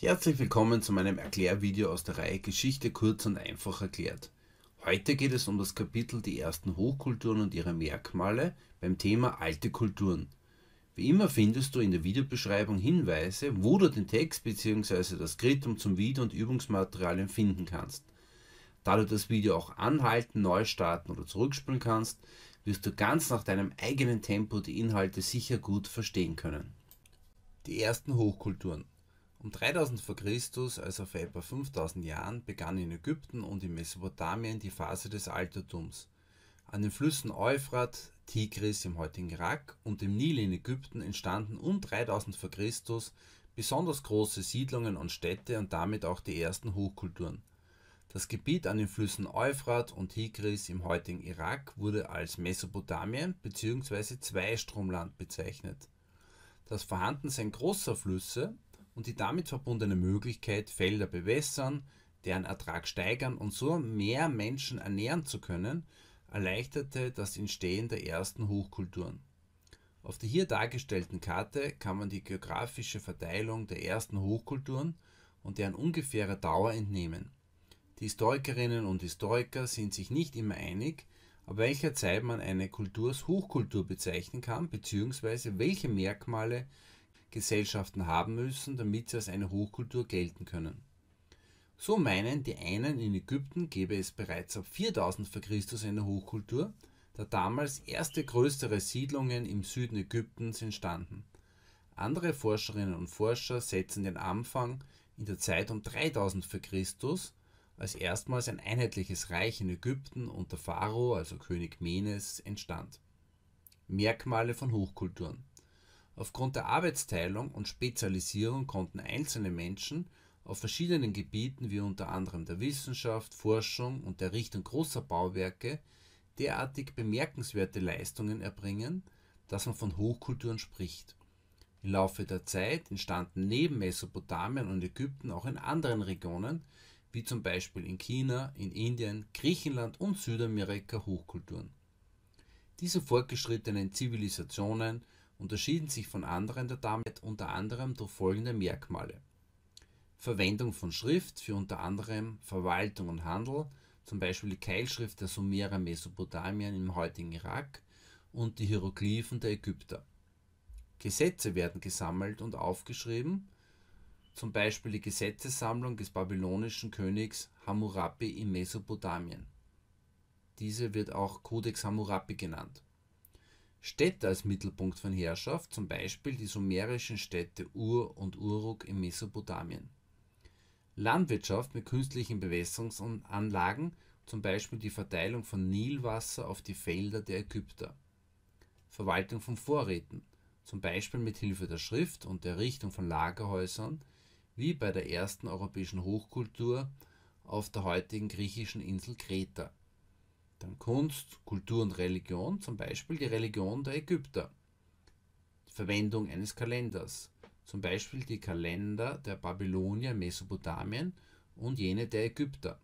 Herzlich willkommen zu meinem Erklärvideo aus der Reihe Geschichte kurz und einfach erklärt. Heute geht es um das Kapitel Die ersten Hochkulturen und ihre Merkmale beim Thema alte Kulturen. Wie immer findest du in der Videobeschreibung Hinweise, wo du den Text bzw. das Skriptum zum Video und Übungsmaterialien finden kannst. Da du das Video auch anhalten, neu starten oder zurückspielen kannst, wirst du ganz nach deinem eigenen Tempo die Inhalte sicher gut verstehen können. Die ersten Hochkulturen um 3000 v. Chr., also vor etwa 5000 Jahren, begann in Ägypten und in Mesopotamien die Phase des Altertums. An den Flüssen Euphrat, Tigris im heutigen Irak und dem Nil in Ägypten entstanden um 3000 v. Chr. besonders große Siedlungen und Städte und damit auch die ersten Hochkulturen. Das Gebiet an den Flüssen Euphrat und Tigris im heutigen Irak wurde als Mesopotamien bzw. Zweistromland bezeichnet. Das Vorhandensein großer Flüsse und die damit verbundene Möglichkeit, Felder bewässern, deren Ertrag steigern und so mehr Menschen ernähren zu können, erleichterte das Entstehen der ersten Hochkulturen. Auf der hier dargestellten Karte kann man die geografische Verteilung der ersten Hochkulturen und deren ungefähre Dauer entnehmen. Die Historikerinnen und Historiker sind sich nicht immer einig, ab welcher Zeit man eine Kultur als Hochkultur bezeichnen kann, bzw. welche Merkmale Gesellschaften haben müssen, damit sie als eine Hochkultur gelten können. So meinen die einen, in Ägypten gäbe es bereits ab 4000 v. Chr. eine Hochkultur, da damals erste größere Siedlungen im Süden Ägyptens entstanden. Andere Forscherinnen und Forscher setzen den Anfang in der Zeit um 3000 v. Chr., als erstmals ein einheitliches Reich in Ägypten unter Pharao, also König Menes, entstand. Merkmale von Hochkulturen Aufgrund der Arbeitsteilung und Spezialisierung konnten einzelne Menschen auf verschiedenen Gebieten wie unter anderem der Wissenschaft, Forschung und der Richtung großer Bauwerke derartig bemerkenswerte Leistungen erbringen, dass man von Hochkulturen spricht. Im Laufe der Zeit entstanden neben Mesopotamien und Ägypten auch in anderen Regionen, wie zum Beispiel in China, in Indien, Griechenland und Südamerika Hochkulturen. Diese fortgeschrittenen Zivilisationen unterschieden sich von anderen der Darmarbeit unter anderem durch folgende Merkmale. Verwendung von Schrift für unter anderem Verwaltung und Handel, zum Beispiel die Keilschrift der Sumerer Mesopotamien im heutigen Irak und die Hieroglyphen der Ägypter. Gesetze werden gesammelt und aufgeschrieben, zum Beispiel die Gesetzessammlung des babylonischen Königs Hammurabi in Mesopotamien. Diese wird auch Codex Hammurabi genannt. Städte als Mittelpunkt von Herrschaft, zum Beispiel die sumerischen Städte Ur und Uruk in Mesopotamien. Landwirtschaft mit künstlichen Bewässerungsanlagen, zum Beispiel die Verteilung von Nilwasser auf die Felder der Ägypter. Verwaltung von Vorräten, zum Beispiel mit Hilfe der Schrift und der Errichtung von Lagerhäusern, wie bei der ersten europäischen Hochkultur auf der heutigen griechischen Insel Kreta dann Kunst, Kultur und Religion, zum Beispiel die Religion der Ägypter. Verwendung eines Kalenders, zum Beispiel die Kalender der Babylonier, Mesopotamien und jene der Ägypter.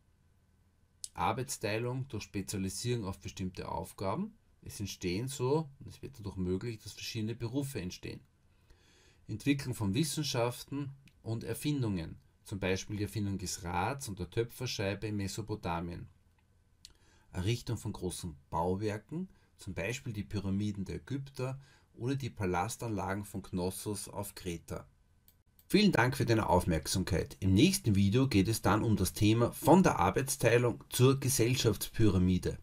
Arbeitsteilung durch Spezialisierung auf bestimmte Aufgaben. Es entstehen so, und es wird dadurch möglich, dass verschiedene Berufe entstehen. Entwicklung von Wissenschaften und Erfindungen, zum Beispiel die Erfindung des Rads und der Töpferscheibe in Mesopotamien. Errichtung von großen Bauwerken, zum Beispiel die Pyramiden der Ägypter oder die Palastanlagen von Knossos auf Kreta. Vielen Dank für deine Aufmerksamkeit. Im nächsten Video geht es dann um das Thema von der Arbeitsteilung zur Gesellschaftspyramide.